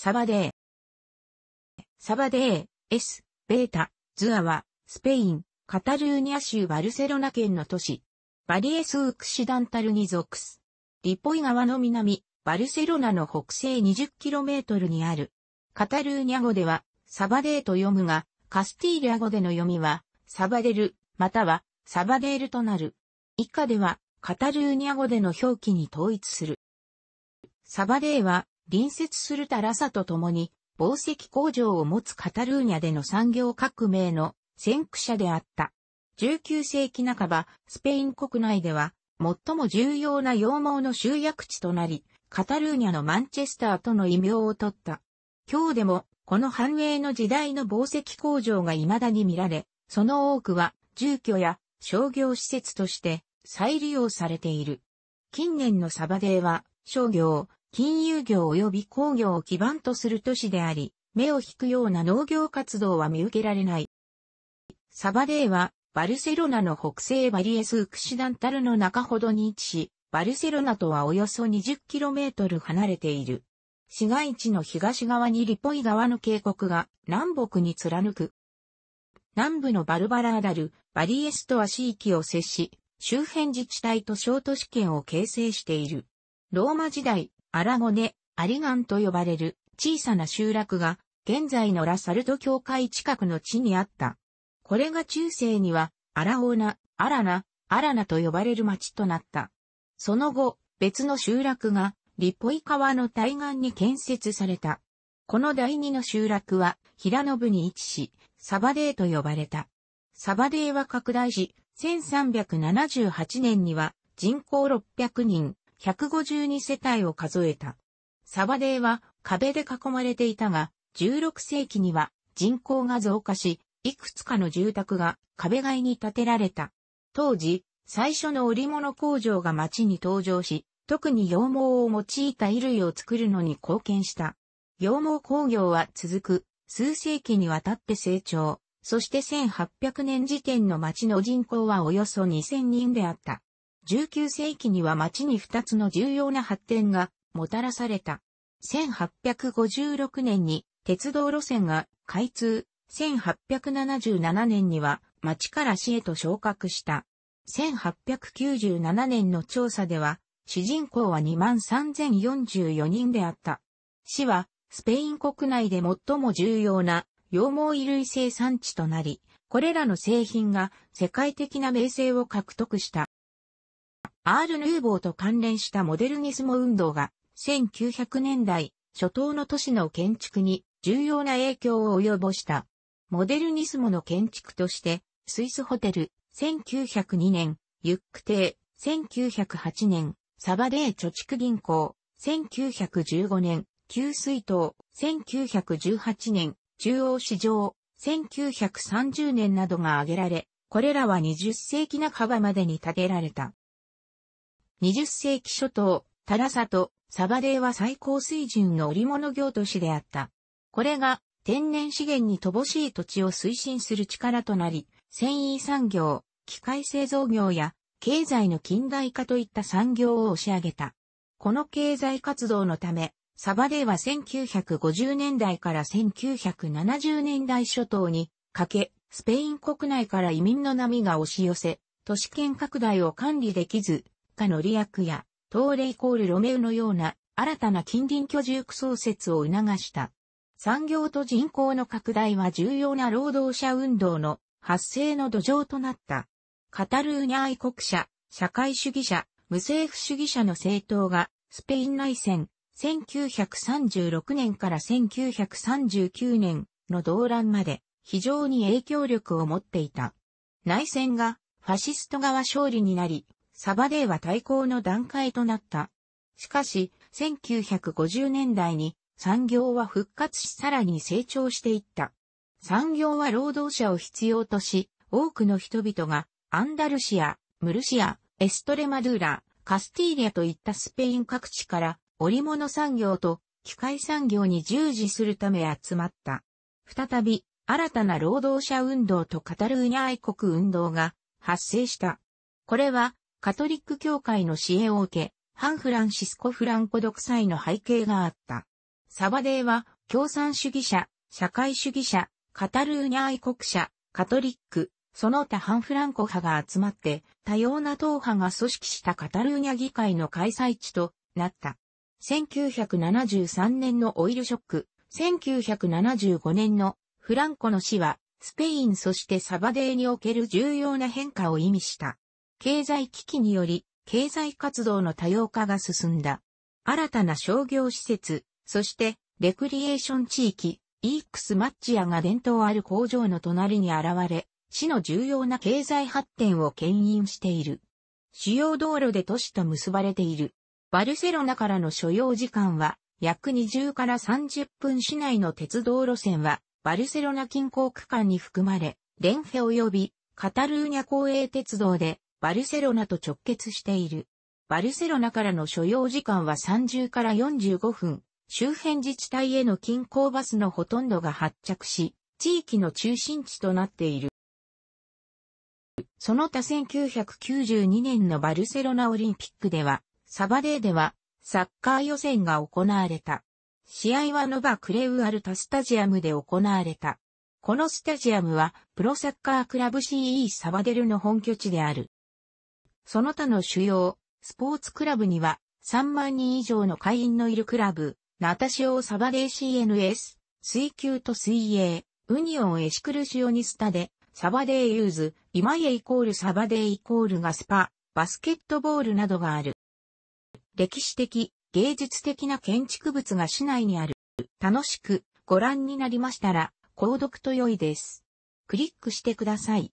サバデー。サバデー、S、ベータ、ズアは、スペイン、カタルーニャ州バルセロナ県の都市、バリエス・ウクシダンタルに属す。リポイ川の南、バルセロナの北西 20km にある。カタルーニャ語では、サバデーと読むが、カスティーリャ語での読みは、サバデル、または、サバデールとなる。以下では、カタルーニャ語での表記に統一する。サバデーは、隣接するタラサと共に、宝石工場を持つカタルーニャでの産業革命の先駆者であった。19世紀半ば、スペイン国内では、最も重要な羊毛の集約地となり、カタルーニャのマンチェスターとの異名を取った。今日でも、この繁栄の時代の宝石工場が未だに見られ、その多くは住居や商業施設として再利用されている。近年のサバデーは商業、金融業及び工業を基盤とする都市であり、目を引くような農業活動は見受けられない。サバレーは、バルセロナの北西バリエス・クシダンタルの中ほどに位置し、バルセロナとはおよそ 20km 離れている。市街地の東側にリポイ川の渓谷が南北に貫く。南部のバルバラーダル、バリエスとは市域を接し、周辺自治体と小都市圏を形成している。ローマ時代、アラゴネ、アリガンと呼ばれる小さな集落が、現在のラサルト教会近くの地にあった。これが中世には、アラオーナ、アラナ、アラナと呼ばれる町となった。その後、別の集落が、リポイ川の対岸に建設された。この第二の集落は、平野部に位置し、サバデーと呼ばれた。サバデーは拡大し、1378年には人口600人、152世帯を数えた。サバデーは壁で囲まれていたが、16世紀には人口が増加し、いくつかの住宅が壁外に建てられた。当時、最初の織物工場が町に登場し、特に羊毛を用いた衣類を作るのに貢献した。羊毛工業は続く、数世紀にわたって成長、そして1800年時点の町の人口はおよそ2000人であった。19世紀には町に2つの重要な発展がもたらされた。1856年に鉄道路線が開通、1877年には町から市へと昇格した。1897年の調査では、主人公は23,044人であった。市は、スペイン国内で最も重要な羊毛衣類生産地となり、これらの製品が世界的な名声を獲得した。アール・ヌーボーと関連したモデルニスモ運動が、1900年代初頭の都市の建築に重要な影響を及ぼした。モデルニスモの建築として、スイスホテル、1902年、ユック邸、1908年、サバデー貯蓄銀行、1915年、給水塔、1918年、中央市場、1930年などが挙げられ、これらは20世紀半ばまでに建てられた。20世紀初頭、タラサとサバデーは最高水準の織物業都市であった。これが天然資源に乏しい土地を推進する力となり、繊維産業、機械製造業や経済の近代化といった産業を押し上げた。この経済活動のため、サバデーは1950年代から1970年代初頭にかけ、スペイン国内から移民の波が押し寄せ、都市圏拡大を管理できず、家の利益や、東レイコールロメウのような新たな近隣居住区創設を促した。産業と人口の拡大は重要な労働者運動の発生の土壌となった。カタルーニャ愛国者、社会主義者、無政府主義者の政党がスペイン内戦、1936年から1939年の動乱まで非常に影響力を持っていた。内戦がファシスト側勝利になり、サバデーは対抗の段階となった。しかし、1950年代に産業は復活しさらに成長していった。産業は労働者を必要とし、多くの人々がアンダルシア、ムルシア、エストレマドゥーラ、カスティーリアといったスペイン各地から織物産業と機械産業に従事するため集まった。再び、新たな労働者運動とカタルーニャ愛国運動が発生した。これはカトリック教会の支援を受け、ハンフランシスコ・フランコ独裁の背景があった。サバデーは、共産主義者、社会主義者、カタルーニャ愛国者、カトリック、その他ハンフランコ派が集まって、多様な党派が組織したカタルーニャ議会の開催地となった。1973年のオイルショック、1975年のフランコの死は、スペインそしてサバデーにおける重要な変化を意味した。経済危機により、経済活動の多様化が進んだ。新たな商業施設、そして、レクリエーション地域、イークスマッチアが伝統ある工場の隣に現れ、市の重要な経済発展を牽引している。主要道路で都市と結ばれている。バルセロナからの所要時間は約20から30分市内の鉄道路線はバルセロナ近郊区間に含まれ、レンフェ及びカタルーニャ公営鉄道でバルセロナと直結している。バルセロナからの所要時間は30から45分、周辺自治体への近郊バスのほとんどが発着し、地域の中心地となっている。その他1992年のバルセロナオリンピックでは、サバデーでは、サッカー予選が行われた。試合はノバ・クレウアルタスタジアムで行われた。このスタジアムは、プロサッカークラブ CE サバデルの本拠地である。その他の主要、スポーツクラブには、3万人以上の会員のいるクラブ、ナタシオ・サバレー CNS、水球と水泳、ウニオン・エシクルシオニスタで、サバデーユーズ、今家イコールサバデーイコールガスパ、バスケットボールなどがある。歴史的、芸術的な建築物が市内にある。楽しくご覧になりましたら、購読と良いです。クリックしてください。